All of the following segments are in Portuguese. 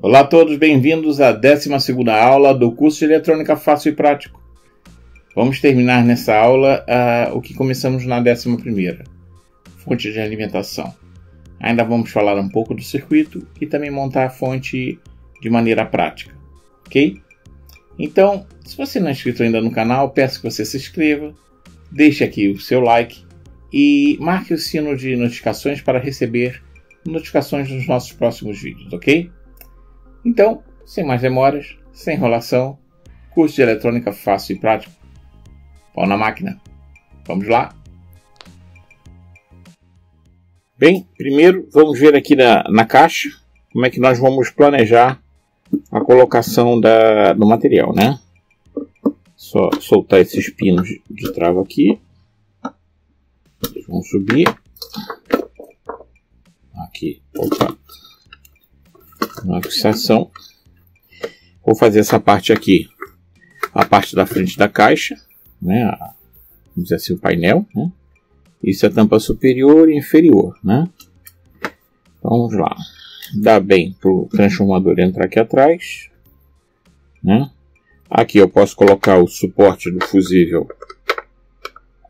Olá a todos, bem-vindos à 12 aula do curso de Eletrônica Fácil e Prático. Vamos terminar nessa aula uh, o que começamos na 11 fonte de alimentação. Ainda vamos falar um pouco do circuito e também montar a fonte de maneira prática, ok? Então, se você não é inscrito ainda no canal, peço que você se inscreva, deixe aqui o seu like e marque o sino de notificações para receber notificações dos nossos próximos vídeos, ok? Então, sem mais demoras, sem enrolação, curso de eletrônica fácil e prático. Pau na máquina. Vamos lá? Bem, primeiro vamos ver aqui na, na caixa como é que nós vamos planejar a colocação da, do material, né? Só soltar esses pinos de trava aqui. Eles vão subir. Aqui, opa uma fixação. Vou fazer essa parte aqui, a parte da frente da caixa, né? vamos dizer assim, o painel, né? Isso é tampa superior e inferior, né? Então, vamos lá. Dá bem para o transformador entrar aqui atrás, né? Aqui eu posso colocar o suporte do fusível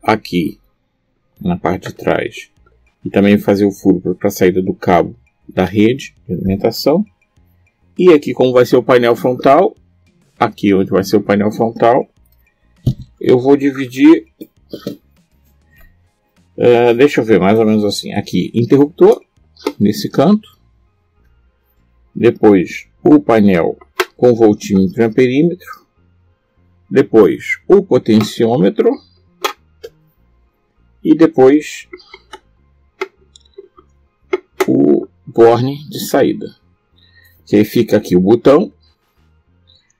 aqui na parte de trás e também fazer o furo para a saída do cabo da rede de alimentação. E aqui como vai ser o painel frontal, aqui onde vai ser o painel frontal, eu vou dividir, uh, deixa eu ver, mais ou menos assim, aqui interruptor, nesse canto, depois o painel com voltímetro e amperímetro, depois o potenciômetro e depois o borne de saída que aí fica aqui o botão,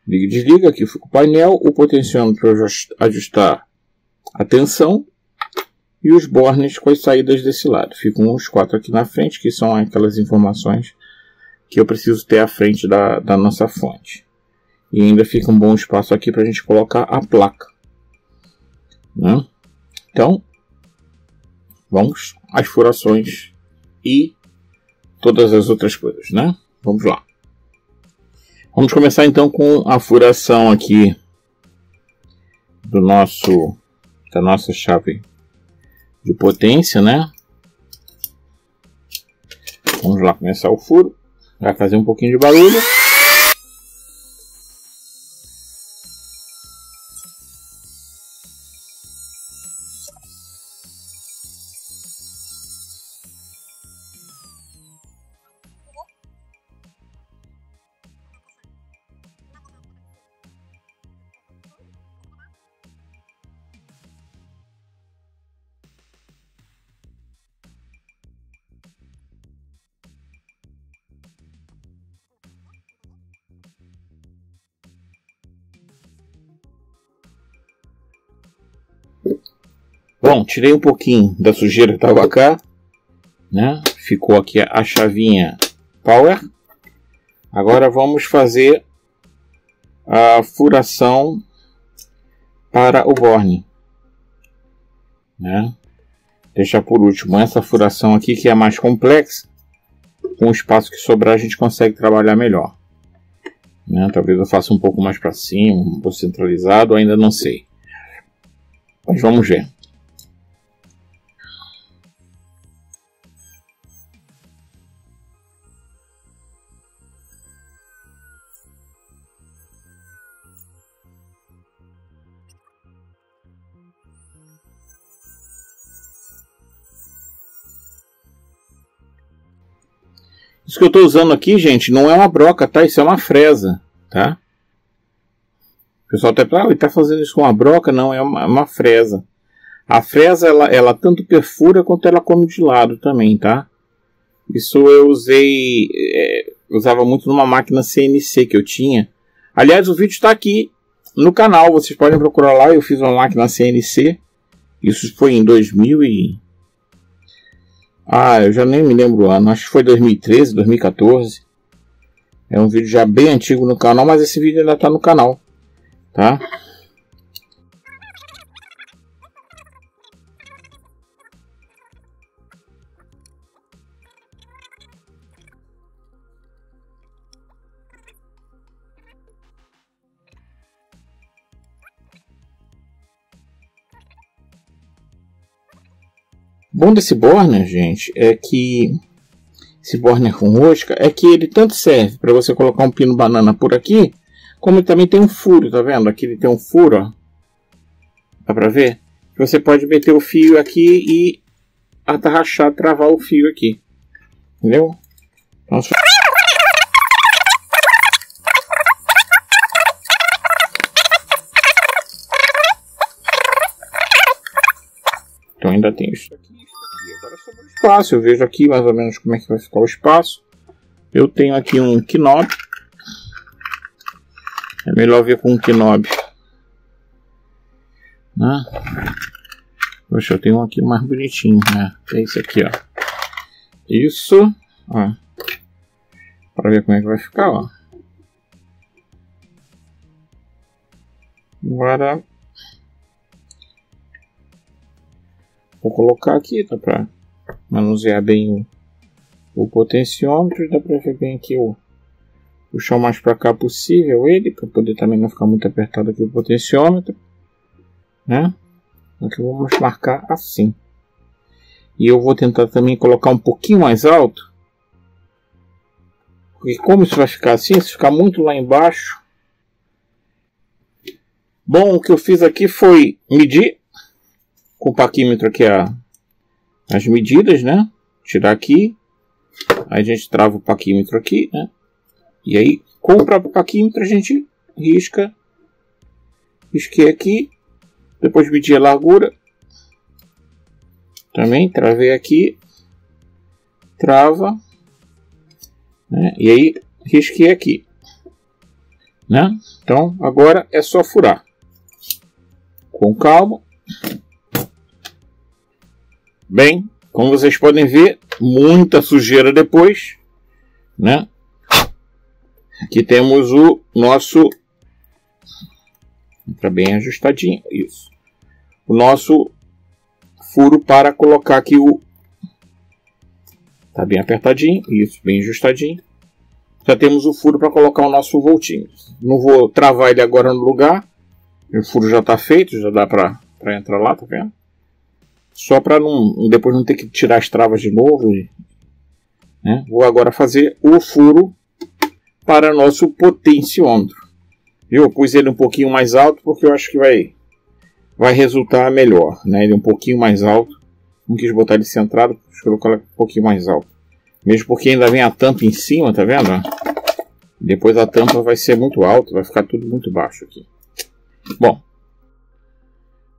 liga e desliga, aqui fica o painel, o potenciômetro para ajustar a tensão e os bornes com as saídas desse lado. Ficam os quatro aqui na frente, que são aquelas informações que eu preciso ter à frente da, da nossa fonte. E ainda fica um bom espaço aqui para a gente colocar a placa. Né? Então, vamos às furações e todas as outras coisas, né? Vamos lá. Vamos começar então com a furação aqui do nosso da nossa chave de potência, né? Vamos lá começar o furo. Vai fazer um pouquinho de barulho. Bom, tirei um pouquinho da sujeira que estava cá, né? Ficou aqui a chavinha power. Agora vamos fazer a furação para o borne, né? Deixar por último essa furação aqui que é mais complexa. Com o espaço que sobrar a gente consegue trabalhar melhor. Né? Talvez eu faça um pouco mais para cima, um pouco centralizado, ainda não sei. Mas vamos ver. Isso que eu estou usando aqui, gente, não é uma broca, tá? Isso é uma fresa, tá? pessoal até fala, ah, ele está fazendo isso com uma broca? Não, é uma, é uma fresa. A fresa, ela, ela tanto perfura quanto ela come de lado também, tá? Isso eu usei, é, usava muito numa máquina CNC que eu tinha. Aliás, o vídeo está aqui no canal, vocês podem procurar lá. Eu fiz uma máquina CNC. Isso foi em 2000 e... Ah, eu já nem me lembro o ano. Acho que foi 2013, 2014. É um vídeo já bem antigo no canal, mas esse vídeo ainda está no canal tá? bom desse borne, gente, é que esse borne com rosca é que ele tanto serve para você colocar um pino banana por aqui como também tem um furo, tá vendo? Aqui ele tem um furo, ó. Dá pra ver? Você pode meter o fio aqui e atarrachar, travar o fio aqui. Entendeu? Então, Então ainda tem isso aqui, isso o espaço, eu vejo aqui mais ou menos como é que vai ficar o espaço. Eu tenho aqui um knob é melhor ver com o Knob. Né? Poxa, eu tenho um aqui mais bonitinho, né? É esse aqui, ó. Isso, ó. Pra ver como é que vai ficar, ó. Agora vou colocar aqui, tá pra manusear bem o, o potenciômetro, dá pra ver bem aqui o puxar o mais para cá possível ele, para poder também não ficar muito apertado aqui o potenciômetro, né? Aqui então, vamos marcar assim. E eu vou tentar também colocar um pouquinho mais alto, porque como isso vai ficar assim, se ficar muito lá embaixo... Bom, o que eu fiz aqui foi medir com o paquímetro aqui a, as medidas, né? Tirar aqui, aí a gente trava o paquímetro aqui, né? E aí, com o próprio paquímetro, a gente risca. Risquei aqui. Depois medir a largura. Também travei aqui. Trava. Né? E aí, risquei aqui. Né? Então, agora é só furar. Com calma. Bem, como vocês podem ver, muita sujeira depois, né? Aqui temos o nosso. Entra bem ajustadinho, isso. O nosso furo para colocar aqui o. Tá bem apertadinho, isso, bem ajustadinho. Já temos o furo para colocar o nosso voltinho. Não vou travar ele agora no lugar. O furo já está feito, já dá para entrar lá, tá vendo? Só para não depois não ter que tirar as travas de novo. Né? Vou agora fazer o furo para nosso potenciômetro. Eu pus ele um pouquinho mais alto porque eu acho que vai, vai resultar melhor. Né? Ele é um pouquinho mais alto. Não quis botar ele centrado, quis colocar ele um pouquinho mais alto. Mesmo porque ainda vem a tampa em cima, tá vendo? Depois a tampa vai ser muito alta, vai ficar tudo muito baixo aqui. Bom,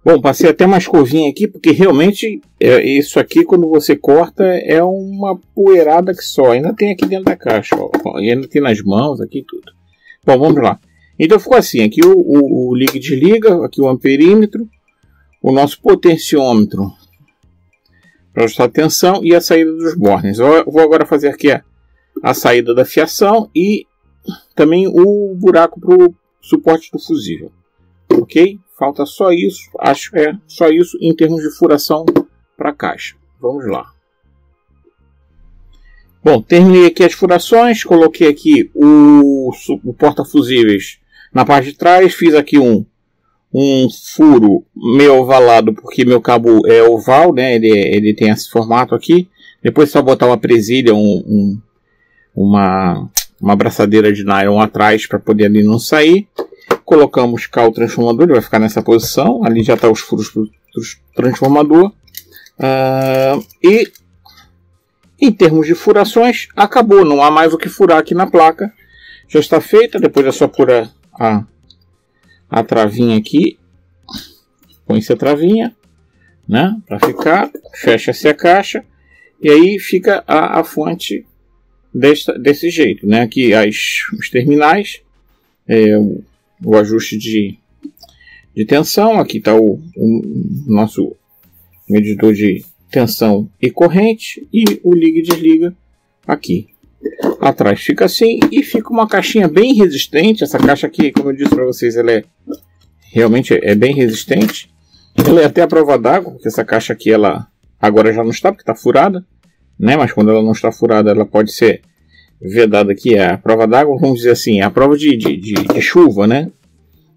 Bom, passei até uma escovinha aqui, porque realmente é, isso aqui, quando você corta, é uma poeirada que só. Ainda tem aqui dentro da caixa, ó. Ainda tem nas mãos aqui tudo. Bom, vamos lá. Então ficou assim, aqui o, o, o liga e desliga, aqui o amperímetro, o nosso potenciômetro para ajustar a tensão e a saída dos bornes. Eu vou agora fazer aqui a, a saída da fiação e também o buraco para o suporte do fusível. Ok? Falta só isso, acho é só isso em termos de furação para a caixa. Vamos lá. Bom, terminei aqui as furações, coloquei aqui o, o porta-fusíveis na parte de trás, fiz aqui um, um furo meio ovalado, porque meu cabo é oval, né? ele, é, ele tem esse formato aqui. Depois é só botar uma presilha, um, um uma, uma abraçadeira de nylon atrás para poder ali não sair. Colocamos cá o transformador, ele vai ficar nessa posição. Ali já está os furos do, do transformador. Uh, e em termos de furações, acabou. Não há mais o que furar aqui na placa. Já está feita. Depois é só pôr a, a, travinha aqui. Põe-se a travinha. Né, para ficar. Fecha-se a caixa. E aí fica a, a fonte desta, desse jeito. Né? Aqui as, os terminais. É, o ajuste de, de tensão. Aqui está o, o, nosso medidor de tensão e corrente e o liga e desliga aqui. Atrás fica assim e fica uma caixinha bem resistente. Essa caixa aqui, como eu disse para vocês, ela é realmente é bem resistente. Ela é até a prova d'água, porque essa caixa aqui ela agora já não está porque está furada, né? Mas quando ela não está furada, ela pode ser vedada aqui, é a prova d'água, vamos dizer assim, é a prova de, de, de, de chuva, né?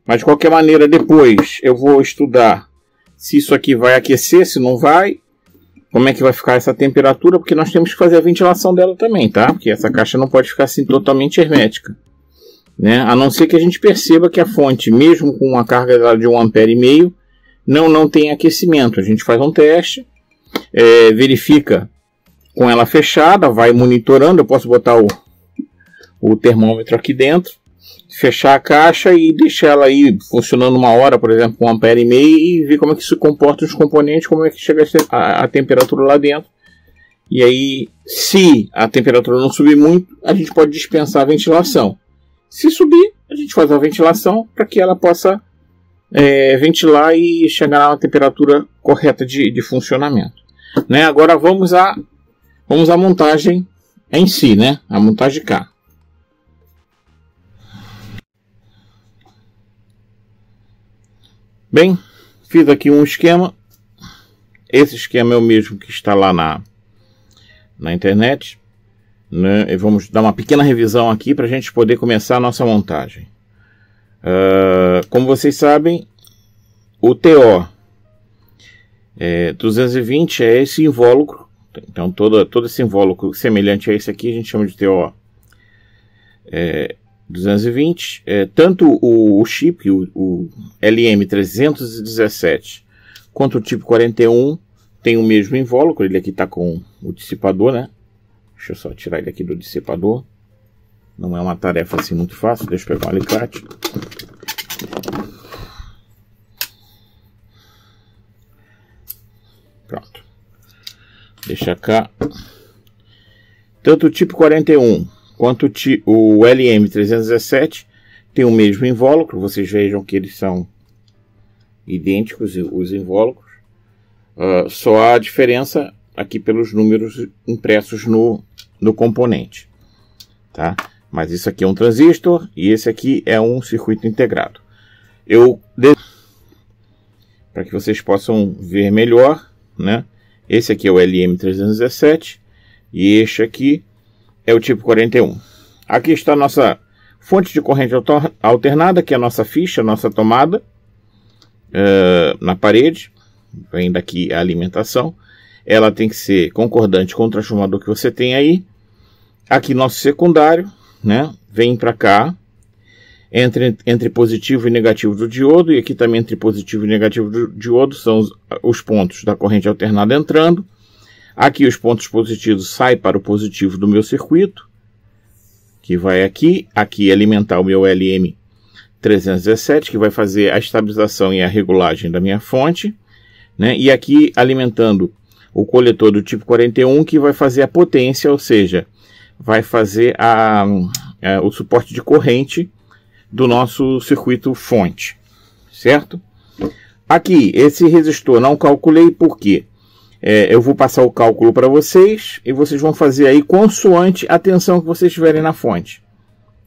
Mas de qualquer maneira, depois eu vou estudar se isso aqui vai aquecer, se não vai, como é que vai ficar essa temperatura, porque nós temos que fazer a ventilação dela também, tá? Porque essa caixa não pode ficar assim totalmente hermética. Né? A não ser que a gente perceba que a fonte, mesmo com uma carga de 1,5 ampere, não, não tem aquecimento. A gente faz um teste, é, verifica com ela fechada, vai monitorando. Eu posso botar o, o termômetro aqui dentro, fechar a caixa e deixar ela aí funcionando uma hora, por exemplo, com um ampere e meio e ver como é que se comporta os componentes, como é que chega a, a temperatura lá dentro. E aí, se a temperatura não subir muito, a gente pode dispensar a ventilação. Se subir, a gente faz a ventilação para que ela possa é, ventilar e chegar a uma temperatura correta de, de funcionamento. Né? Agora vamos à Vamos à montagem em si, né? A montagem K. Bem, fiz aqui um esquema. Esse esquema é o mesmo que está lá na, na internet. Né? E vamos dar uma pequena revisão aqui para a gente poder começar a nossa montagem. Uh, como vocês sabem, o TO é, 220 é esse invólucro então, todo, todo esse invólucro semelhante a esse aqui a gente chama de TO é, 220. É, tanto o, o chip, o, o, LM317, quanto o tipo 41 tem o mesmo invólucro. Ele aqui está com o dissipador, né? Deixa eu só tirar ele aqui do dissipador. Não é uma tarefa assim muito fácil. Deixa eu pegar um alicate. Pronto. Deixa cá. Tanto o tipo 41 quanto o LM317 tem o mesmo invólucro. Vocês vejam que eles são idênticos, os invólucros. Uh, só a diferença aqui pelos números impressos no, no componente. Tá? Mas isso aqui é um transistor e esse aqui é um circuito integrado. Eu para que vocês possam ver melhor, né? Esse aqui é o LM317 e este aqui é o tipo 41. Aqui está a nossa fonte de corrente alternada, que é a nossa ficha, a nossa tomada uh, na parede. Vem daqui a alimentação. Ela tem que ser concordante com o transformador que você tem aí. Aqui nosso secundário, né? Vem para cá entre, entre positivo e negativo do diodo, e aqui também entre positivo e negativo do diodo são os, os pontos da corrente alternada entrando. Aqui os pontos positivos saem para o positivo do meu circuito, que vai aqui, aqui é alimentar o meu LM317, que vai fazer a estabilização e a regulagem da minha fonte, né? e aqui alimentando o coletor do tipo 41, que vai fazer a potência, ou seja, vai fazer a, a o suporte de corrente do nosso circuito fonte, certo? Aqui, esse resistor não calculei porque é, eu vou passar o cálculo para vocês e vocês vão fazer aí consoante a tensão que vocês tiverem na fonte,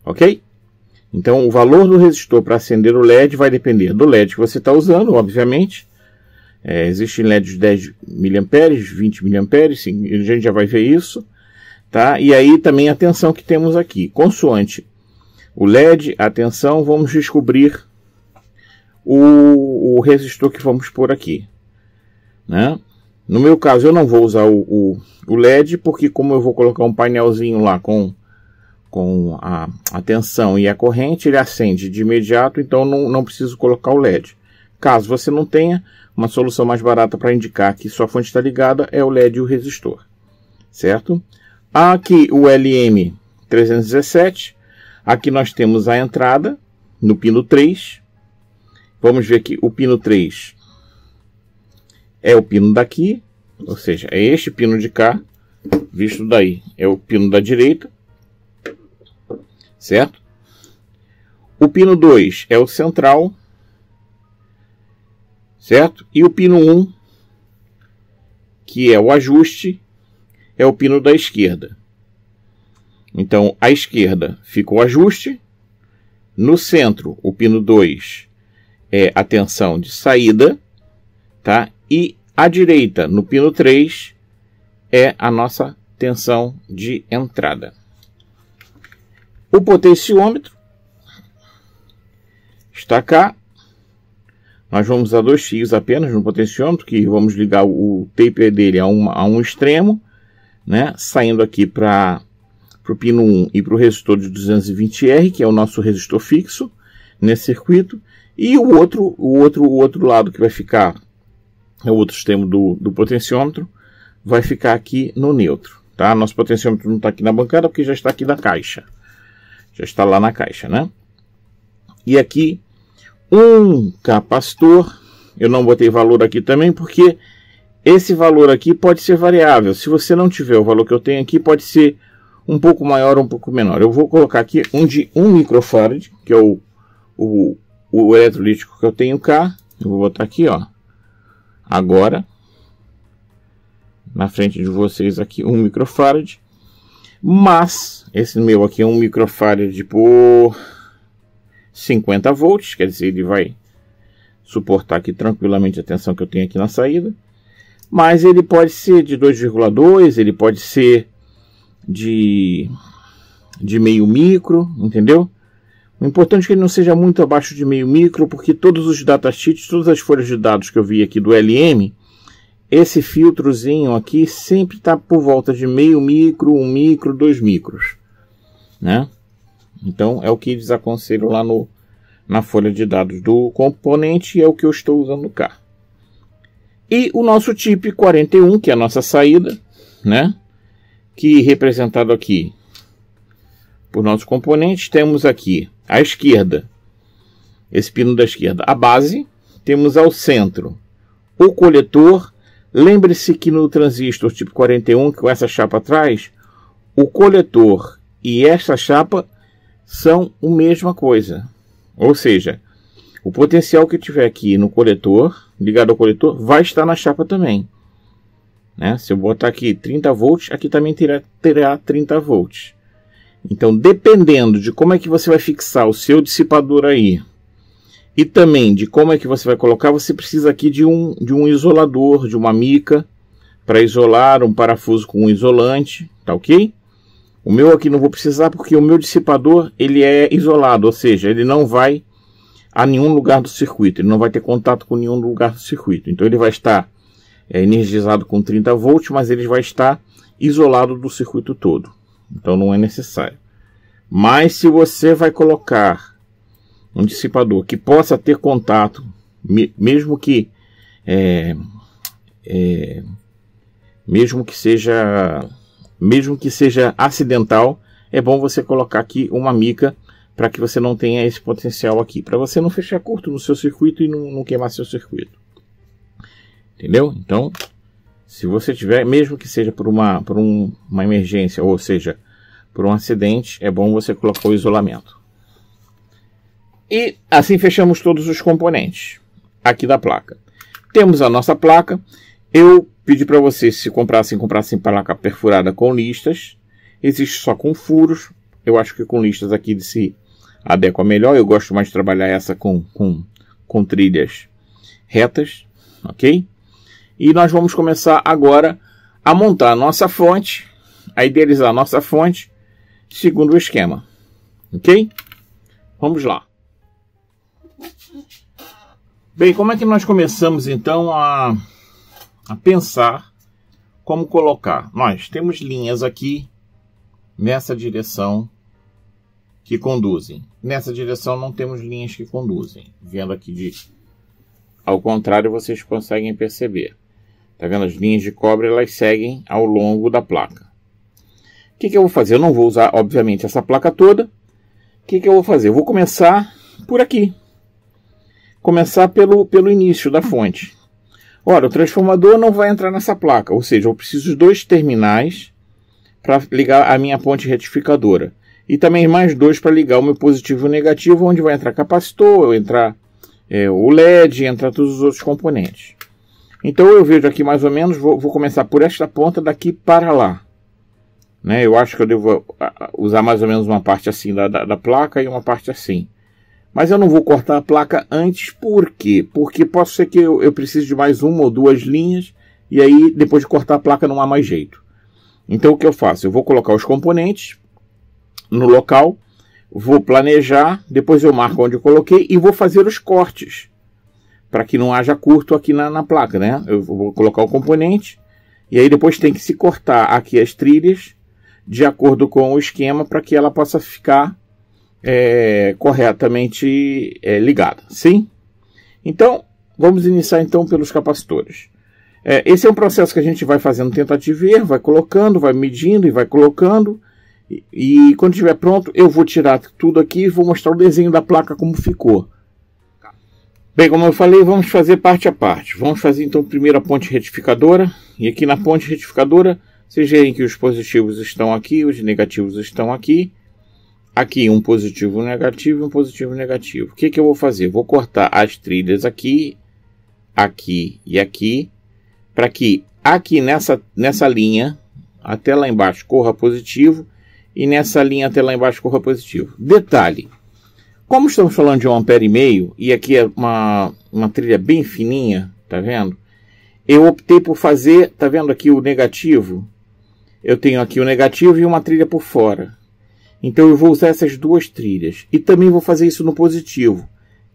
ok? Então, o valor do resistor para acender o LED vai depender do LED que você está usando, obviamente. É, existem LEDs de 10 mA, 20 mA, sim, a gente já vai ver isso. Tá? E aí também a tensão que temos aqui. Consoante o LED, atenção, vamos descobrir o, o, resistor que vamos pôr aqui. Né? No meu caso, eu não vou usar o, o, o LED, porque como eu vou colocar um painelzinho lá com, com a, a, tensão e a corrente, ele acende de imediato, então não, não preciso colocar o LED. Caso você não tenha, uma solução mais barata para indicar que sua fonte está ligada é o LED e o resistor. Certo? Aqui o LM317, Aqui nós temos a entrada no pino 3. Vamos ver que o pino 3 é o pino daqui, ou seja, é este pino de cá, visto daí, é o pino da direita, certo? O pino 2 é o central, certo? E o pino 1, um, que é o ajuste, é o pino da esquerda. Então, à esquerda fica o ajuste, no centro, o pino 2 é a tensão de saída, tá? E à direita, no pino 3, é a nossa tensão de entrada. O potenciômetro está cá. Nós vamos usar dois fios apenas no potenciômetro, que vamos ligar o taper dele a, a um extremo, né? Saindo aqui para para o pino 1 e para o resistor de 220R, que é o nosso resistor fixo nesse circuito, e o outro, o outro, o outro lado que vai ficar, é o outro extremo do, do potenciômetro, vai ficar aqui no neutro. Tá? Nosso potenciômetro não está aqui na bancada porque já está aqui na caixa. Já está lá na caixa, né? E aqui um capacitor. Eu não botei valor aqui também porque esse valor aqui pode ser variável. Se você não tiver o valor que eu tenho aqui, pode ser um pouco maior, um pouco menor. Eu vou colocar aqui um de 1 microfarad, que é o, o, o eletrolítico que eu tenho cá. Eu vou botar aqui, ó. Agora, na frente de vocês aqui, 1 microfarad. Mas, esse meu aqui é 1 microfarad por 50 volts, quer dizer, ele vai suportar aqui tranquilamente a tensão que eu tenho aqui na saída. Mas ele pode ser de 2,2, ele pode ser de, de meio micro, entendeu? O importante é que ele não seja muito abaixo de meio micro, porque todos os datasheets, todas as folhas de dados que eu vi aqui do LM, esse filtrozinho aqui sempre está por volta de meio micro, um micro, dois micros, né? Então é o que eles aconselham lá no, na folha de dados do componente e é o que eu estou usando cá. E o nosso TIP 41, que é a nossa saída, né? que representado aqui por nossos componentes, temos aqui à esquerda, esse pino da esquerda, a base, temos ao centro o coletor. Lembre-se que no transistor tipo 41, com essa chapa atrás, o coletor e esta chapa são a mesma coisa. Ou seja, o potencial que tiver aqui no coletor, ligado ao coletor, vai estar na chapa também. Né? Se eu botar aqui 30 volts, aqui também terá, terá 30 volts. Então, dependendo de como é que você vai fixar o seu dissipador aí, e também de como é que você vai colocar, você precisa aqui de um, de um isolador, de uma mica, para isolar um parafuso com um isolante, tá ok? O meu aqui não vou precisar porque o meu dissipador ele é isolado, ou seja, ele não vai a nenhum lugar do circuito, ele não vai ter contato com nenhum lugar do circuito. Então ele vai estar é energizado com 30 volts, mas ele vai estar isolado do circuito todo. Então não é necessário. Mas se você vai colocar um dissipador que possa ter contato, mesmo que é, é, mesmo que seja mesmo que seja acidental, é bom você colocar aqui uma mica para que você não tenha esse potencial aqui, para você não fechar curto no seu circuito e não, não queimar seu circuito. Entendeu? Então, se você tiver, mesmo que seja por uma, por um, uma emergência, ou seja, por um acidente, é bom você colocar o isolamento. E assim fechamos todos os componentes aqui da placa. Temos a nossa placa. Eu pedi para vocês se comprassem, comprassem placa perfurada com listas. Existe só com furos. Eu acho que com listas aqui de se adequa melhor. Eu gosto mais de trabalhar essa com, com, com trilhas retas, ok? e nós vamos começar agora a montar a nossa fonte, a idealizar a nossa fonte segundo o esquema. Ok? Vamos lá. Bem, como é que nós começamos então a, a pensar como colocar? Nós temos linhas aqui nessa direção que conduzem. Nessa direção não temos linhas que conduzem. Vendo aqui de ao contrário, vocês conseguem perceber. Tá vendo? As linhas de cobre elas seguem ao longo da placa. O que, que eu vou fazer? Eu não vou usar, obviamente, essa placa toda. O que, que eu vou fazer? Eu vou começar por aqui. Começar pelo, pelo início da fonte. Ora, o transformador não vai entrar nessa placa, ou seja, eu preciso de dois terminais para ligar a minha ponte retificadora. E também mais dois para ligar o meu positivo e o negativo, onde vai entrar capacitor, entrar é, o LED, entrar todos os outros componentes. Então eu vejo aqui mais ou menos, vou, vou começar por esta ponta daqui para lá. Né? Eu acho que eu devo ah, ah, usar mais ou menos uma parte assim da, da, da placa e uma parte assim. Mas eu não vou cortar a placa antes, por quê? Porque pode ser que eu, eu precise de mais uma ou duas linhas, e aí depois de cortar a placa não há mais jeito. Então o que eu faço? Eu vou colocar os componentes no local, vou planejar, depois eu marco onde eu coloquei e vou fazer os cortes para que não haja curto aqui na, na placa, né? Eu vou colocar o componente e aí depois tem que se cortar aqui as trilhas de acordo com o esquema para que ela possa ficar é, corretamente é, ligada, sim? Então, vamos iniciar então pelos capacitores. É, esse é um processo que a gente vai fazendo tentativa e erro, vai colocando, vai medindo e vai colocando. E, e quando estiver pronto, eu vou tirar tudo aqui e vou mostrar o desenho da placa como ficou. Bem, como eu falei, vamos fazer parte a parte. Vamos fazer então primeiro a ponte retificadora. E aqui na ponte retificadora, vocês veem que os positivos estão aqui, os negativos estão aqui. Aqui um positivo negativo negativo um positivo negativo. O que, que eu vou fazer? Vou cortar as trilhas aqui, aqui e aqui, para que aqui nessa, nessa linha, até lá embaixo, corra positivo, e nessa linha até lá embaixo corra positivo. Detalhe, como estamos falando de um ampere e meio, e aqui é uma, uma trilha bem fininha, tá vendo? Eu optei por fazer, tá vendo aqui o negativo? Eu tenho aqui o negativo e uma trilha por fora. Então eu vou usar essas duas trilhas. E também vou fazer isso no positivo.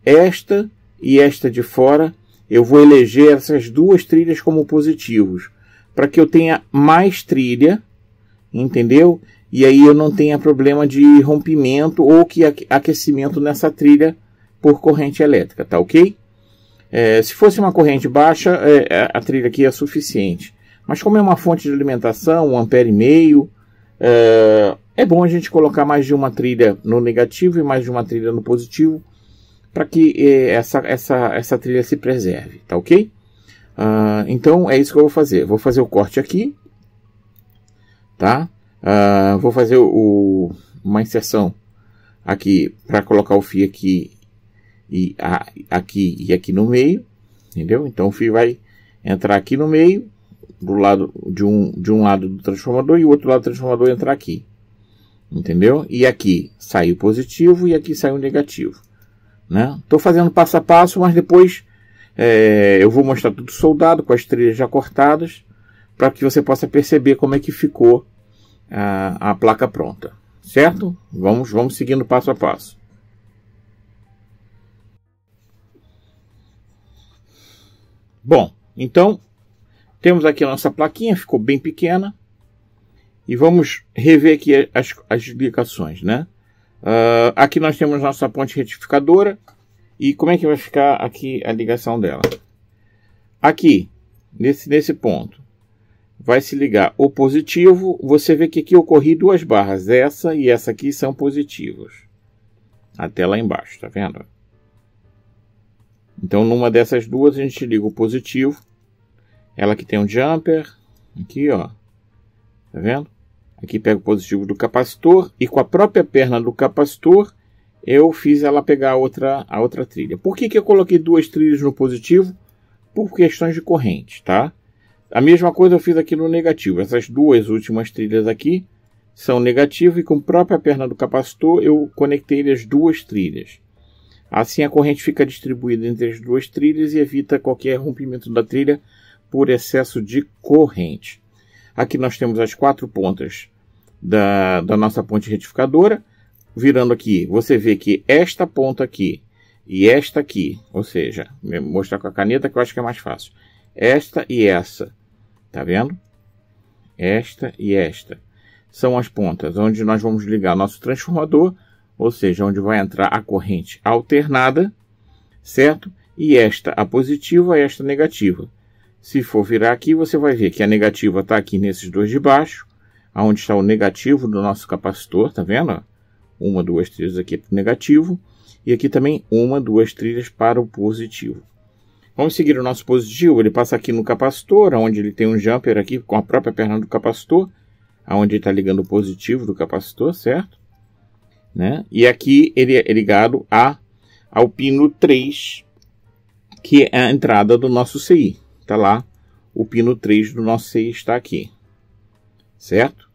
Esta e esta de fora, eu vou eleger essas duas trilhas como positivos. Para que eu tenha mais trilha, entendeu? e aí eu não tenha problema de rompimento ou que aquecimento nessa trilha por corrente elétrica, tá ok? É, se fosse uma corrente baixa, é, é, a trilha aqui é suficiente. Mas como é uma fonte de alimentação, um ampere e meio, é, é bom a gente colocar mais de uma trilha no negativo e mais de uma trilha no positivo para que é, essa, essa, essa trilha se preserve, tá ok? Uh, então é isso que eu vou fazer. Vou fazer o corte aqui, tá? Uh, vou fazer o, uma inserção aqui para colocar o fio aqui e a, aqui e aqui no meio, entendeu? Então o fio vai entrar aqui no meio do lado de um de um lado do transformador e o outro lado do transformador entrar aqui, entendeu? E aqui saiu positivo e aqui saiu negativo, né? Estou fazendo passo a passo, mas depois é, eu vou mostrar tudo soldado com as trilhas já cortadas para que você possa perceber como é que ficou a, a placa pronta, certo? Vamos, vamos seguindo passo a passo. Bom, então temos aqui a nossa plaquinha, ficou bem pequena. E vamos rever aqui as, as explicações, né? Uh, aqui nós temos nossa ponte retificadora. E como é que vai ficar aqui a ligação dela? Aqui, nesse, nesse ponto, vai se ligar o positivo, você vê que aqui corri duas barras, essa e essa aqui são positivos Até lá embaixo, tá vendo? Então, numa dessas duas, a gente liga o positivo. Ela que tem um jumper, aqui, ó. Tá vendo? Aqui pega o positivo do capacitor e com a própria perna do capacitor, eu fiz ela pegar a outra, a outra trilha. Por que, que eu coloquei duas trilhas no positivo? Por questões de corrente, tá? A mesma coisa eu fiz aqui no negativo. Essas duas últimas trilhas aqui são negativo e com a própria perna do capacitor eu conectei as duas trilhas. Assim a corrente fica distribuída entre as duas trilhas e evita qualquer rompimento da trilha por excesso de corrente. Aqui nós temos as quatro pontas da, da nossa ponte retificadora. Virando aqui, você vê que esta ponta aqui e esta aqui, ou seja, mostrar com a caneta que eu acho que é mais fácil. Esta e essa Tá vendo? Esta e esta são as pontas onde nós vamos ligar nosso transformador, ou seja, onde vai entrar a corrente alternada, certo? E esta a positiva e esta a negativa. Se for virar aqui, você vai ver que a negativa está aqui nesses dois de baixo, aonde está o negativo do nosso capacitor, tá vendo? Uma, duas trilhas aqui para o negativo, e aqui também uma, duas trilhas para o positivo. Vamos seguir o nosso positivo. Ele passa aqui no capacitor, onde ele tem um jumper aqui com a própria perna do capacitor, aonde está ligando o positivo do capacitor, certo? Né? E aqui ele é, é ligado a, ao pino 3, que é a entrada do nosso CI. Está lá, o pino 3 do nosso CI está aqui, certo?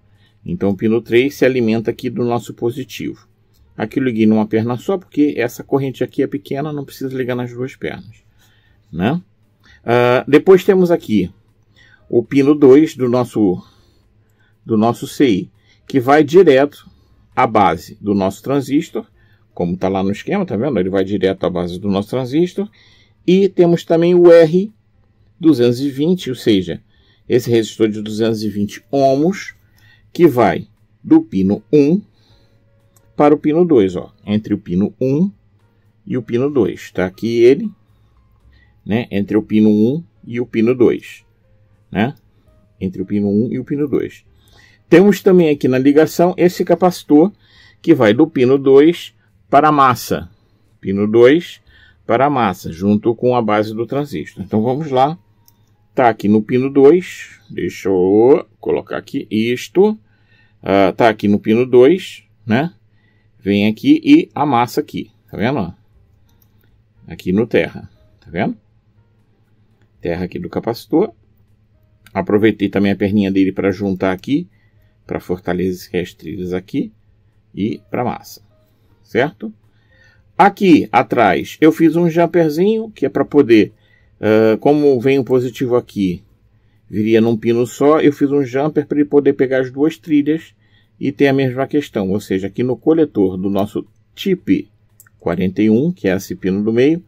Então o pino 3 se alimenta aqui do nosso positivo. Aqui eu liguei numa perna só, porque essa corrente aqui é pequena, não precisa ligar nas duas pernas. Né? Uh, depois temos aqui o pino 2 do nosso, do nosso CI, que vai direto à base do nosso transistor, como está lá no esquema, tá vendo? Ele vai direto à base do nosso transistor. E temos também o R220, ou seja, esse resistor de 220 ohms, que vai do pino 1 para o pino 2, ó, entre o pino 1 e o pino 2. Está aqui ele, né, entre o pino 1 e o pino 2, né, entre o pino 1 e o pino 2. Temos também aqui na ligação esse capacitor que vai do pino 2 para a massa, pino 2 para a massa, junto com a base do transistor. Então vamos lá, está aqui no pino 2, deixa eu colocar aqui isto, está ah, uh, aqui no pino 2, né, vem aqui e a massa aqui, tá vendo? Aqui no terra, tá vendo? terra aqui do capacitor. Aproveitei também a perninha dele para juntar aqui, para fortalecer as trilhas aqui e para massa, certo? Aqui atrás eu fiz um jumperzinho que é para poder, uh, como vem o positivo aqui, viria num pino só, eu fiz um jumper para ele poder pegar as duas trilhas e ter a mesma questão, ou seja, aqui no coletor do nosso TIP 41, que é esse pino do meio,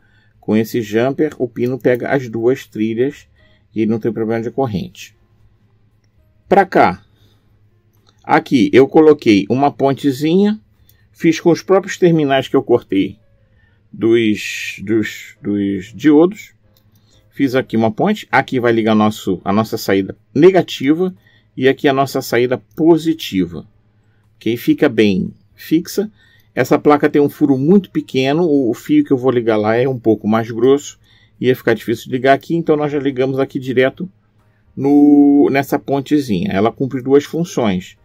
com esse jumper, o pino pega as duas trilhas e não tem problema de corrente. Para cá, aqui eu coloquei uma pontezinha, fiz com os próprios terminais que eu cortei dos, dos, dos diodos. Fiz aqui uma ponte, aqui vai ligar nosso, a nossa saída negativa e aqui a nossa saída positiva. Que Fica bem fixa. Essa placa tem um furo muito pequeno, o fio que eu vou ligar lá é um pouco mais grosso, ia ficar difícil de ligar aqui, então nós já ligamos aqui direto no, nessa pontezinha. Ela cumpre duas funções,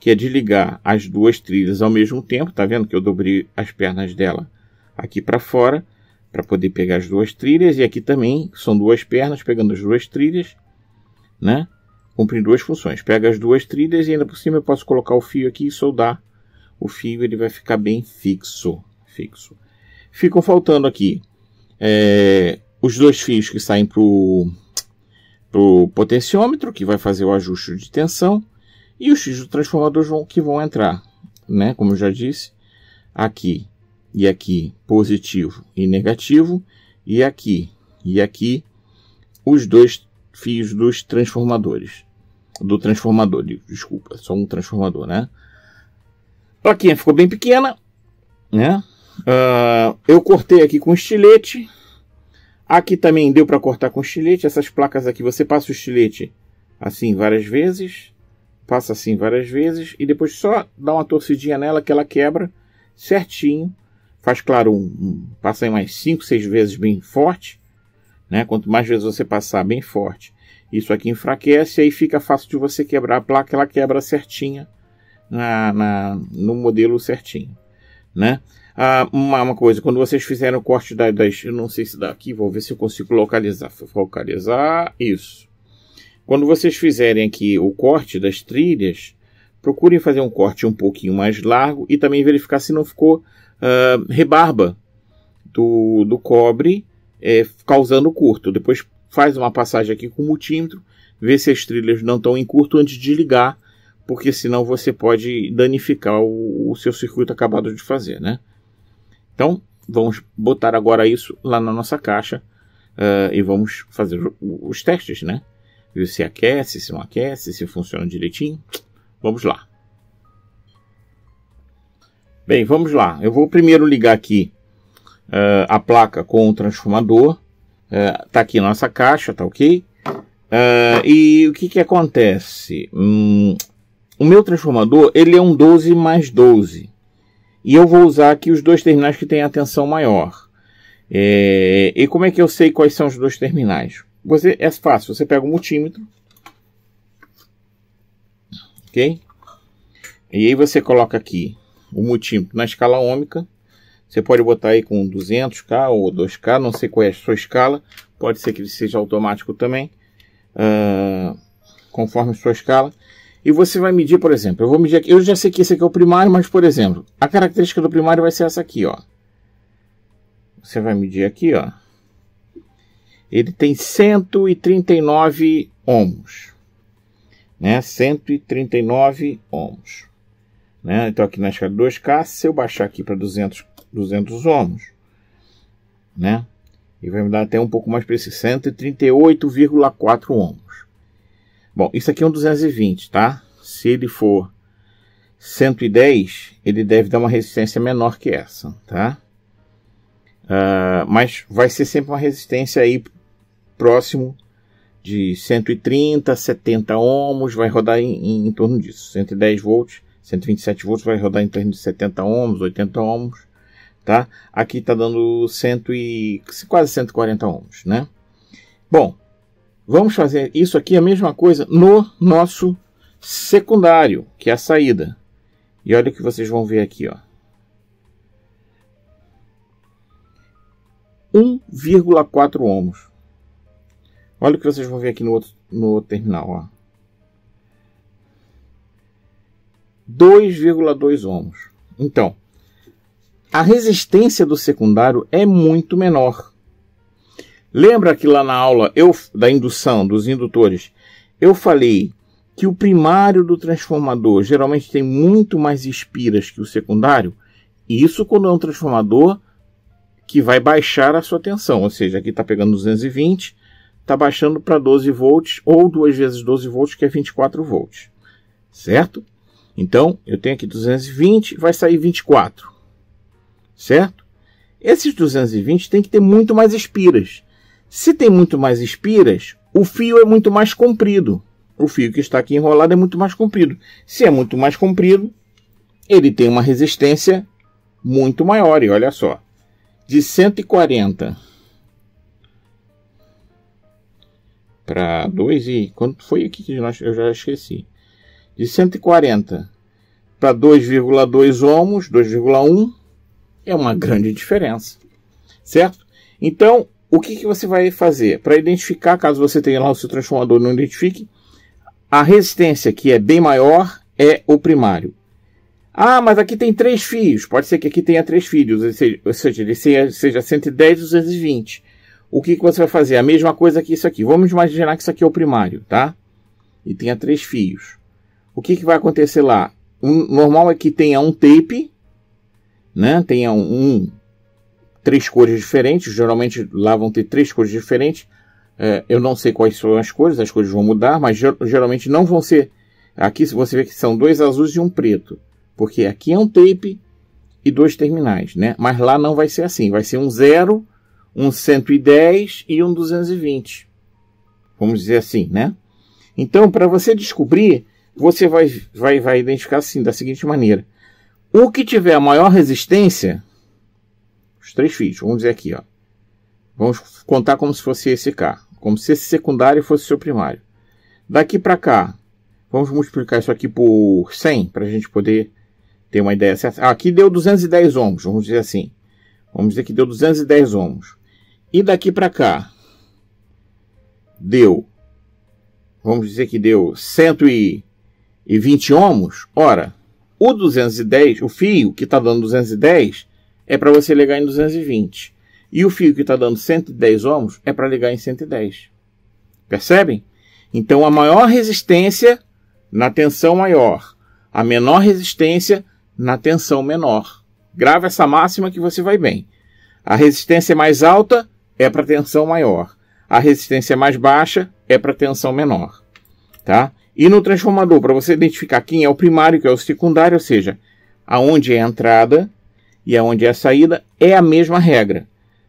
que é de ligar as duas trilhas ao mesmo tempo, tá vendo que eu dobrei as pernas dela aqui para fora, para poder pegar as duas trilhas, e aqui também são duas pernas pegando as duas trilhas, né? Cumpre duas funções, pega as duas trilhas e ainda por cima eu posso colocar o fio aqui e soldar o fio ele vai ficar bem fixo. fixo. Ficam faltando aqui é, os dois fios que saem para o potenciômetro, que vai fazer o ajuste de tensão, e os fios do transformador vão, que vão entrar, né? como eu já disse, aqui e aqui positivo e negativo, e aqui e aqui os dois fios dos transformadores. Do transformador, desculpa, só um transformador, né? Plaquinha ficou bem pequena, né? Uh, eu cortei aqui com estilete. Aqui também deu para cortar com estilete. Essas placas aqui você passa o estilete assim várias vezes, passa assim várias vezes e depois só dá uma torcidinha nela que ela quebra certinho. Faz claro, um, um, passa aí mais 5, 6 vezes bem forte, né? Quanto mais vezes você passar bem forte, isso aqui enfraquece e aí fica fácil de você quebrar a placa, ela quebra certinha na, na no modelo certinho, né? Ah, uma, uma, coisa, quando vocês fizeram o corte da, das, eu não sei se dá aqui, vou ver se eu consigo localizar, focalizar, isso. Quando vocês fizerem aqui o corte das trilhas, procurem fazer um corte um pouquinho mais largo e também verificar se não ficou uh, rebarba do, do cobre é, causando curto. Depois faz uma passagem aqui com o multímetro, vê se as trilhas não estão em curto antes de ligar porque senão você pode danificar o, o seu circuito acabado de fazer, né? Então, vamos botar agora isso lá na nossa caixa uh, e vamos fazer os testes, né? Ver se aquece, se não aquece, se funciona direitinho. Vamos lá. Bem, vamos lá. Eu vou primeiro ligar aqui uh, a placa com o transformador. Uh, tá aqui nossa caixa, tá ok? Uh, e o que que acontece? Hum, o meu transformador ele é um 12 mais 12. E eu vou usar aqui os dois terminais que têm a tensão maior. É, e como é que eu sei quais são os dois terminais? Você, é fácil, você pega o um multímetro. Ok? E aí você coloca aqui o multímetro na escala ômica. Você pode botar aí com 200K ou 2K, não sei qual é a sua escala. Pode ser que ele seja automático também, uh, conforme a sua escala e você vai medir, por exemplo, eu vou medir aqui, eu já sei que esse aqui é o primário, mas por exemplo, a característica do primário vai ser essa aqui, ó. Você vai medir aqui, ó. Ele tem 139 ohms, né? 139 ohms, né? Então aqui na escala 2K, se eu baixar aqui para 200, 200 ohms, né? E vai me dar até um pouco mais preciso, 138,4 ohms. Bom, isso aqui é um 220, tá? Se ele for 110, ele deve dar uma resistência menor que essa, tá? Uh, mas vai ser sempre uma resistência aí próximo de 130, 70 ohms, vai rodar em, em, em, torno disso. 110 volts, 127 volts, vai rodar em torno de 70 ohms, 80 ohms, tá? Aqui tá dando 100 e, quase 140 ohms, né? Bom, Vamos fazer isso aqui a mesma coisa no nosso secundário, que é a saída. E olha o que vocês vão ver aqui, ó. 1,4 ohms. Olha o que vocês vão ver aqui no outro, no outro terminal, ó. 2,2 ohms. Então, a resistência do secundário é muito menor. Lembra que lá na aula eu, da indução, dos indutores, eu falei que o primário do transformador geralmente tem muito mais espiras que o secundário? Isso quando é um transformador que vai baixar a sua tensão, ou seja, aqui está pegando 220, está baixando para 12 volts ou duas vezes 12 volts, que é 24 volts, certo? Então, eu tenho aqui 220, vai sair 24, certo? Esses 220 tem que ter muito mais espiras. Se tem muito mais espiras, o fio é muito mais comprido. O fio que está aqui enrolado é muito mais comprido. Se é muito mais comprido, ele tem uma resistência muito maior. E olha só, de 140 para 2 e quanto foi aqui que nós, eu já esqueci. De 140 para 2,2 ohms, 2,1 é uma grande diferença, certo? Então, o que, que você vai fazer? Para identificar, caso você tenha lá o seu transformador não identifique, a resistência, que é bem maior, é o primário. Ah, mas aqui tem três fios. Pode ser que aqui tenha três fios, ou seja, ele seja 110 e 220. O que, que você vai fazer? A mesma coisa que isso aqui. Vamos imaginar que isso aqui é o primário, tá? E tenha três fios. O que, que vai acontecer lá? O normal é que tenha um tape, né? Tenha um, um três cores diferentes. Geralmente lá vão ter três cores diferentes. É, eu não sei quais são as cores, as cores vão mudar, mas geralmente não vão ser. Aqui você vê que são dois azuis e um preto, porque aqui é um tape e dois terminais, né? Mas lá não vai ser assim, vai ser um 0, um 110 e um 220. Vamos dizer assim, né? Então, para você descobrir, você vai, vai, vai identificar assim, da seguinte maneira. O que tiver maior resistência os três fios, vamos dizer aqui, ó. Vamos contar como se fosse esse K, como se esse secundário fosse seu primário. Daqui para cá, vamos multiplicar isso aqui por 100, para a gente poder ter uma ideia certa. aqui deu 210 ohms, vamos dizer assim. Vamos dizer que deu 210 ohms. E daqui para cá, deu, vamos dizer que deu 120 ohms. Ora, o 210, o fio que está dando 210, é para você ligar em 220. E o fio que está dando 110 ohms é para ligar em 110. Percebem? Então, a maior resistência na tensão maior, a menor resistência na tensão menor. Grava essa máxima que você vai bem. A resistência mais alta é para tensão maior. A resistência mais baixa é para tensão menor. Tá? E no transformador, para você identificar quem é o primário, quem é o secundário, ou seja, aonde é a entrada e aonde é a saída, é a mesma regra.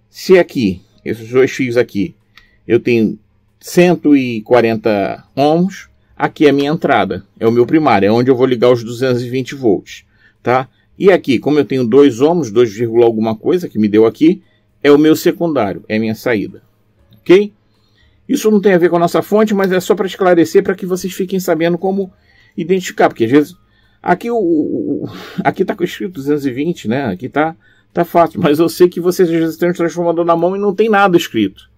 Se aqui, esses dois fios aqui, eu tenho 140 ohms, aqui é a minha entrada, é o meu primário, é onde eu vou ligar os 220 volts, tá? E aqui, como eu tenho 2 ohms, 2, alguma coisa que me deu aqui, é o meu secundário, é a minha saída, ok? Isso não tem a ver com a nossa fonte, mas é só para esclarecer para que vocês fiquem sabendo como identificar, porque às vezes Aqui o, o aqui tá escrito 220, né? Aqui tá tá fácil, mas eu sei que vocês já têm um transformador na mão e não tem nada escrito,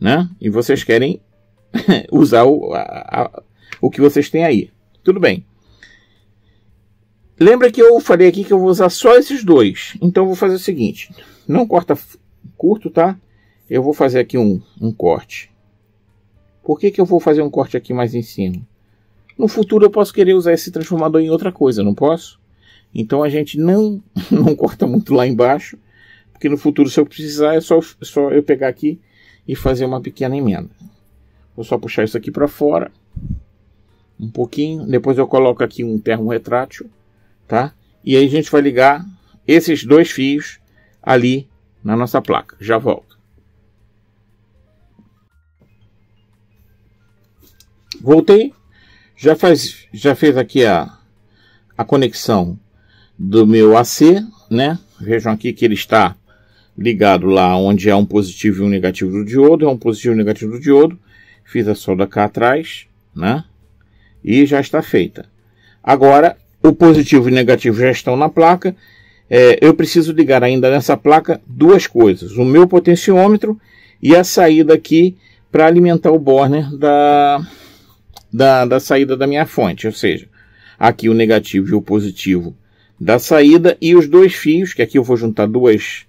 né? E vocês querem usar o, a, a, o que vocês têm aí. Tudo bem. Lembra que eu falei aqui que eu vou usar só esses dois. Então eu vou fazer o seguinte, não corta curto, tá? Eu vou fazer aqui um, um corte. Por que, que eu vou fazer um corte aqui mais em cima? No futuro eu posso querer usar esse transformador em outra coisa, não posso? Então a gente não, não corta muito lá embaixo, porque no futuro, se eu precisar, é só, é só eu pegar aqui e fazer uma pequena emenda. Vou só puxar isso aqui para fora um pouquinho. Depois eu coloco aqui um retrátil, tá? E aí a gente vai ligar esses dois fios ali na nossa placa. Já volto. Voltei. Já, faz, já fez aqui a, a conexão do meu AC, né? Vejam aqui que ele está ligado lá onde é um positivo e um negativo do diodo, é um positivo e um negativo do diodo. Fiz a solda cá atrás, né? E já está feita. Agora, o positivo e o negativo já estão na placa. É, eu preciso ligar ainda nessa placa duas coisas: o meu potenciômetro e a saída aqui para alimentar o borner da, da, da saída da minha fonte, ou seja, aqui o negativo e o positivo da saída e os dois fios, que aqui eu vou juntar duas,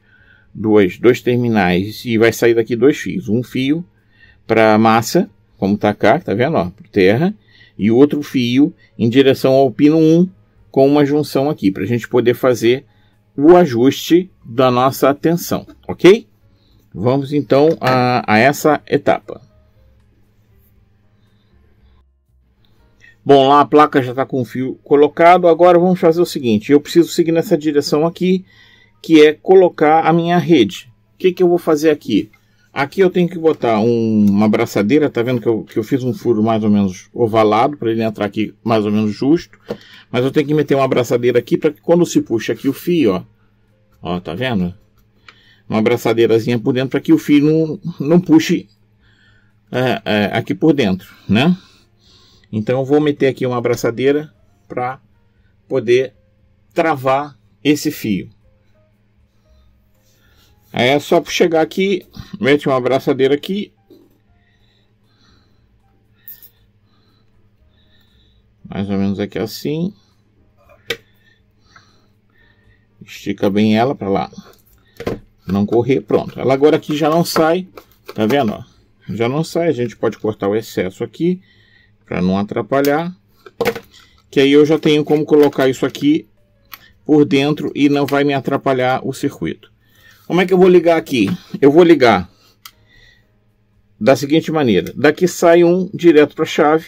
duas, dois terminais e vai sair daqui dois fios, um fio para massa, como está cá, está vendo, ó, terra, e outro fio em direção ao pino 1 com uma junção aqui, para a gente poder fazer o ajuste da nossa tensão, ok? Vamos então a, a essa etapa. Bom, lá a placa já está com o fio colocado. Agora vamos fazer o seguinte: eu preciso seguir nessa direção aqui, que é colocar a minha rede. O que, que eu vou fazer aqui? Aqui eu tenho que botar um, uma abraçadeira, tá vendo que eu, que eu fiz um furo mais ou menos ovalado para ele entrar aqui mais ou menos justo. Mas eu tenho que meter uma abraçadeira aqui para que quando se puxa aqui o fio, ó, ó, tá vendo? Uma abraçadeirazinha por dentro para que o fio não, não puxe é, é, aqui por dentro, né? Então vou meter aqui uma abraçadeira para poder travar esse fio. Aí é só chegar aqui, mete uma abraçadeira aqui. Mais ou menos aqui assim. Estica bem ela para lá não correr, pronto. Ela agora aqui já não sai, tá vendo? Ó? Já não sai, a gente pode cortar o excesso aqui para não atrapalhar. Que aí eu já tenho como colocar isso aqui por dentro e não vai me atrapalhar o circuito. Como é que eu vou ligar aqui? Eu vou ligar da seguinte maneira. Daqui sai um direto para a chave.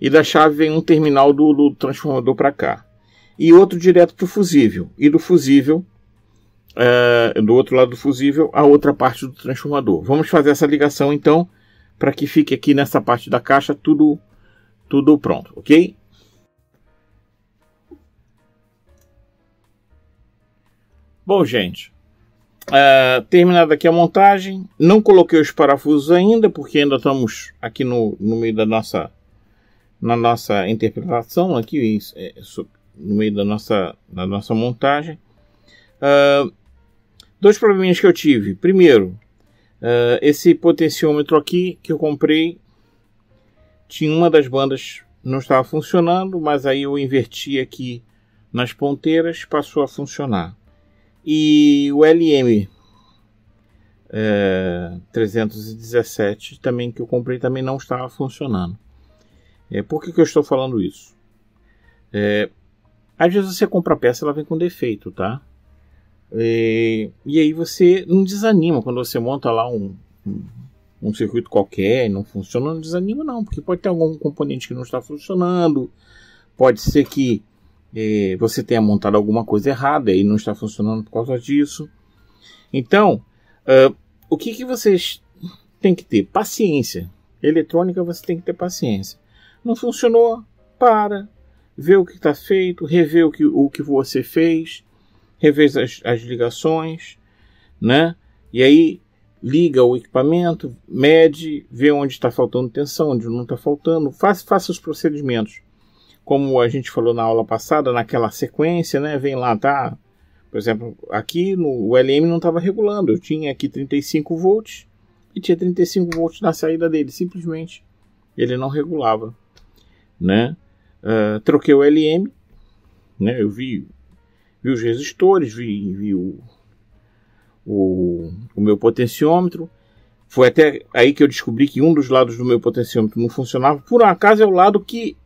E da chave vem um terminal do, do transformador para cá. E outro direto para o fusível. E do fusível, é, do outro lado do fusível, a outra parte do transformador. Vamos fazer essa ligação então para que fique aqui nessa parte da caixa tudo, tudo pronto, ok? Bom, gente, uh, terminada aqui a montagem, não coloquei os parafusos ainda, porque ainda estamos aqui no, no meio da nossa, na nossa interpretação, aqui é, no meio da nossa, da nossa montagem. Uh, dois probleminhas que eu tive. Primeiro, Uh, esse potenciômetro aqui que eu comprei tinha uma das bandas não estava funcionando, mas aí eu inverti aqui nas ponteiras, passou a funcionar. E o LM é, 317 também que eu comprei também não estava funcionando. É, por que, que eu estou falando isso? É, às vezes você compra a peça, ela vem com defeito, tá? E, é, e aí você não desanima quando você monta lá um, um, um circuito qualquer e não funciona, não desanima não, porque pode ter algum componente que não está funcionando, pode ser que é, você tenha montado alguma coisa errada e não está funcionando por causa disso. Então, uh, o que, que vocês têm que ter? Paciência. Eletrônica você tem que ter paciência. Não funcionou? Para, vê o que está feito, rever o que, o que você fez revez as, as ligações, né? E aí liga o equipamento, mede, vê onde está faltando tensão, onde não está faltando, faça, faça os procedimentos. Como a gente falou na aula passada, naquela sequência, né? Vem lá, tá? Por exemplo, aqui no o LM não estava regulando, eu tinha aqui 35 volts e tinha 35 volts na saída dele, simplesmente ele não regulava, né? Uh, troquei o LM, né? Eu vi vi os resistores, vi, vi o, o, o meu potenciômetro. Foi até aí que eu descobri que um dos lados do meu potenciômetro não funcionava. Por um acaso é o lado que,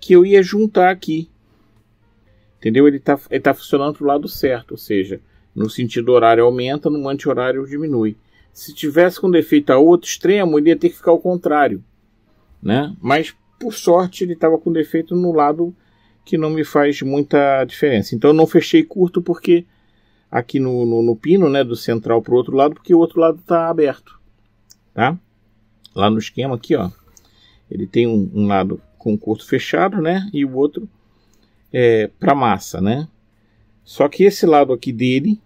que eu ia juntar aqui. Entendeu? Ele está ele tá funcionando para o lado certo, ou seja, no sentido horário aumenta, no anti-horário diminui. Se tivesse com defeito a outro extremo, ele ia ter que ficar ao contrário. Né? Mas, por sorte, ele estava com defeito no lado que não me faz muita diferença. Então eu não fechei curto porque aqui no, no, no pino, né, do central para o outro lado, porque o outro lado está aberto, tá? Lá no esquema aqui, ó, ele tem um, um lado com curto fechado, né, e o outro é, para massa, né? Só que esse lado aqui dele,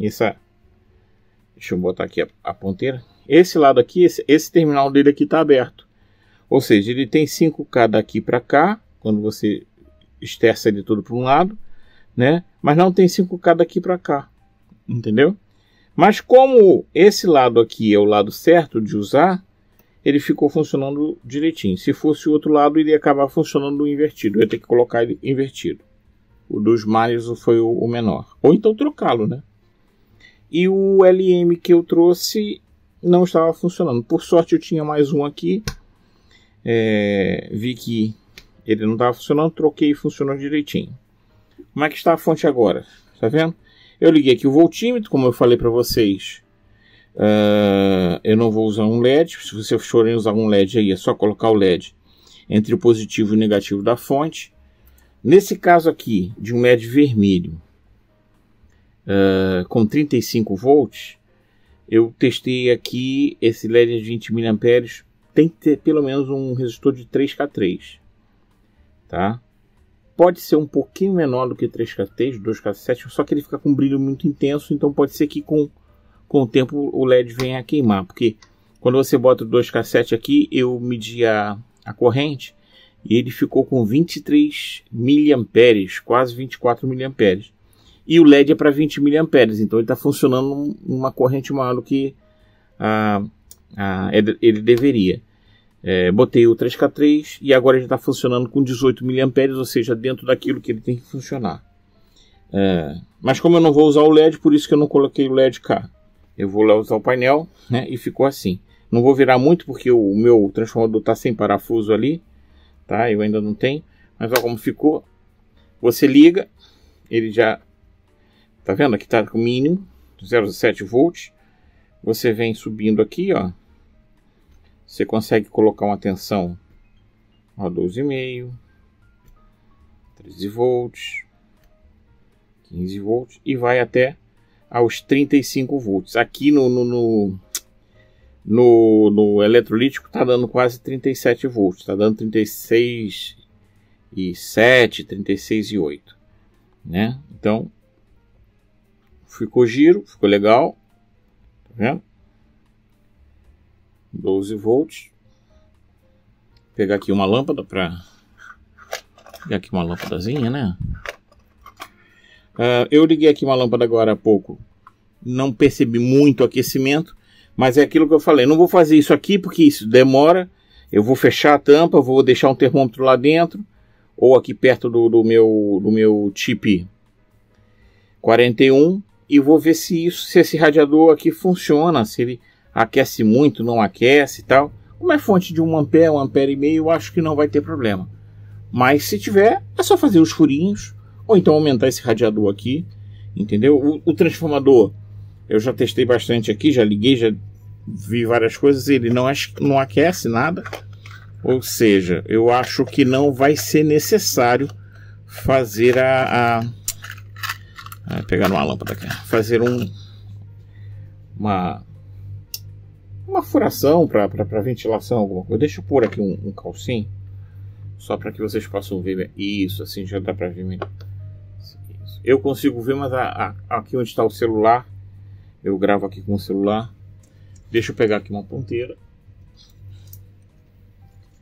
essa, deixa eu botar aqui a, a ponteira, esse lado aqui, esse, esse terminal dele aqui está aberto. Ou seja, ele tem 5K daqui para cá, quando você esterça ele tudo para um lado, né? Mas não tem 5K daqui para cá, entendeu? Mas como esse lado aqui é o lado certo de usar, ele ficou funcionando direitinho. Se fosse o outro lado, ele ia acabar funcionando invertido. Eu ia ter que colocar ele invertido. O dos males foi o menor. Ou então trocá-lo, né? E o LM que eu trouxe não estava funcionando. Por sorte, eu tinha mais um aqui. É, vi que ele não estava funcionando, troquei e funcionou direitinho. Como é que está a fonte agora? Está vendo? Eu liguei aqui o voltímetro, como eu falei para vocês. Uh, eu não vou usar um LED. Se você forem usar um LED aí, é só colocar o LED entre o positivo e o negativo da fonte. Nesse caso aqui, de um LED vermelho uh, com 35 volts, eu testei aqui esse LED de 20 mA. Tem que ter pelo menos um resistor de 3K3 tá? Pode ser um pouquinho menor do que 3K3, 2K7, só que ele fica com um brilho muito intenso, então pode ser que com, com o tempo o LED venha a queimar, porque quando você bota o 2K7 aqui, eu medi a, a corrente e ele ficou com 23 miliamperes, quase 24 miliamperes. E o LED é para 20 miliamperes, então ele está funcionando uma corrente maior do que ah, ah, ele deveria. É, botei o 3K3 e agora ele está funcionando com 18 mA, ou seja, dentro daquilo que ele tem que funcionar. É, mas como eu não vou usar o LED, por isso que eu não coloquei o LED cá. Eu vou lá usar o painel né, e ficou assim. Não vou virar muito porque o meu transformador está sem parafuso ali, tá? Eu ainda não tenho, mas olha como ficou. Você liga, ele já... Tá vendo? Aqui está com mínimo, 0,7 volts. Você vem subindo aqui, ó você consegue colocar uma tensão a 12,5, 13 volts, 15 volts e vai até aos 35 volts. Aqui no, no, no, no, no eletrolítico está dando quase 37 volts, está dando 36 e 7, 36 e 8, né? Então ficou giro, ficou legal, tá vendo? 12 volts. Vou pegar aqui uma lâmpada para pegar aqui uma lâmpadazinha, né? Uh, eu liguei aqui uma lâmpada agora há pouco. Não percebi muito aquecimento, mas é aquilo que eu falei. Não vou fazer isso aqui porque isso demora. Eu vou fechar a tampa, vou deixar um termômetro lá dentro ou aqui perto do, do meu do meu chip 41 e vou ver se isso, se esse radiador aqui funciona, se ele aquece muito, não aquece e tal. Como é fonte de 1 a 1 ampere e meio, eu acho que não vai ter problema. Mas se tiver, é só fazer os furinhos ou então aumentar esse radiador aqui, entendeu? O, o transformador eu já testei bastante aqui, já liguei, já vi várias coisas, ele não, não aquece nada. Ou seja, eu acho que não vai ser necessário fazer a, a pegar uma lâmpada aqui. Fazer um uma uma furação para ventilação, alguma coisa. Deixa eu pôr aqui um, um calcinho, só para que vocês possam ver. Isso, assim já dá para ver melhor. Eu consigo ver, mas a, a, aqui onde está o celular, eu gravo aqui com o celular. Deixa eu pegar aqui uma ponteira.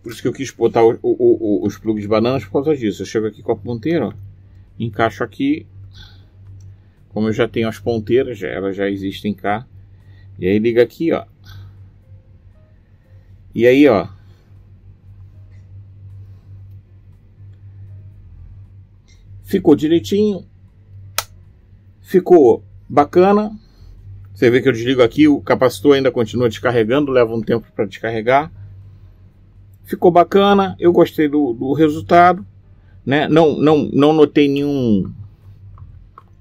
Por isso que eu quis botar o, o, o, os plugs de bananas por causa disso. Eu chego aqui com a ponteira, ó, encaixo aqui. Como eu já tenho as ponteiras, já, elas já existem cá. E aí liga aqui, ó. E aí, ó. Ficou direitinho. Ficou bacana. Você vê que eu desligo aqui, o capacitor ainda continua descarregando, leva um tempo para descarregar. Ficou bacana, eu gostei do, do resultado. Né? Não, não, não notei nenhum,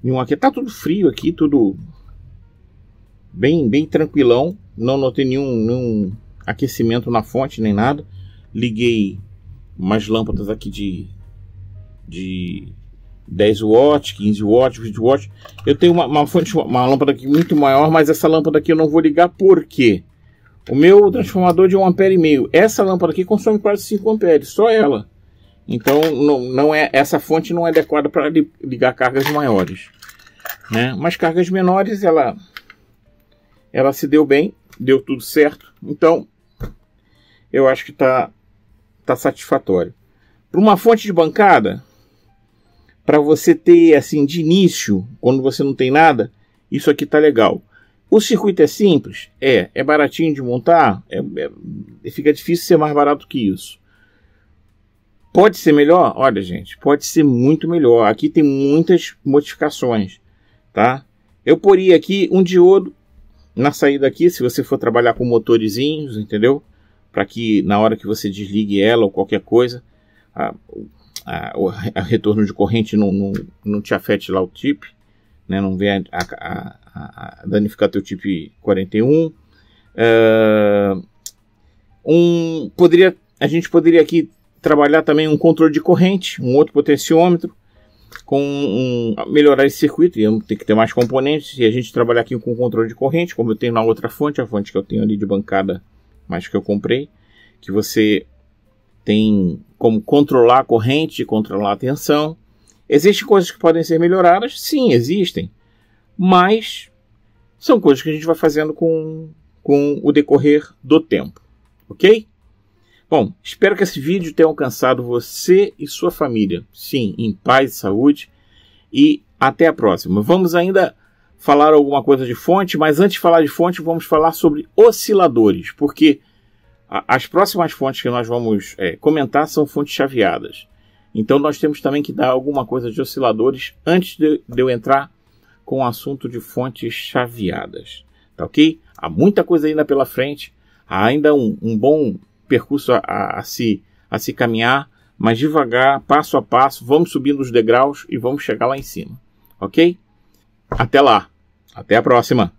nenhum aqui. Tá tudo frio aqui, tudo bem, bem tranquilão. Não notei nenhum, nenhum aquecimento na fonte nem nada. Liguei umas lâmpadas aqui de, de 10 watts, 15 watts, 20 watts. Eu tenho uma, uma fonte, uma lâmpada aqui muito maior, mas essa lâmpada aqui eu não vou ligar porque o meu transformador de 1 ampere e meio. Essa lâmpada aqui consome quase 5 amperes, só ela. Então não, não é essa fonte não é adequada para li, ligar cargas maiores, né? Mas cargas menores ela ela se deu bem, deu tudo certo. Então eu acho que está tá satisfatório. Para uma fonte de bancada, para você ter assim de início, quando você não tem nada, isso aqui tá legal. O circuito é simples? É. É baratinho de montar? É, é, fica difícil ser mais barato que isso. Pode ser melhor? Olha, gente, pode ser muito melhor. Aqui tem muitas modificações, tá? Eu poria aqui um diodo na saída aqui, se você for trabalhar com motorizinhos, entendeu? para que na hora que você desligue ela ou qualquer coisa, a, a, a retorno de corrente não, não, não, te afete lá o chip, né? não venha a, a, danificar teu chip 41. Uh, um, poderia, a gente poderia aqui trabalhar também um controle de corrente, um outro potenciômetro, com um, melhorar esse circuito, e tem que ter mais componentes, e a gente trabalhar aqui com controle de corrente, como eu tenho na outra fonte, a fonte que eu tenho ali de bancada mas que eu comprei, que você tem como controlar a corrente, controlar a tensão. Existem coisas que podem ser melhoradas? Sim, existem. Mas são coisas que a gente vai fazendo com, com o decorrer do tempo, ok? Bom, espero que esse vídeo tenha alcançado você e sua família, sim, em paz e saúde. E até a próxima. Vamos ainda falar alguma coisa de fonte, mas antes de falar de fonte, vamos falar sobre osciladores, porque as próximas fontes que nós vamos é, comentar são fontes chaveadas. Então nós temos também que dar alguma coisa de osciladores antes de, de eu entrar com o assunto de fontes chaveadas. Tá ok? Há muita coisa ainda pela frente, há ainda um, um bom percurso a, a, a, se, a se caminhar, mas devagar, passo a passo, vamos subindo os degraus e vamos chegar lá em cima. Ok? Até lá. Até a próxima.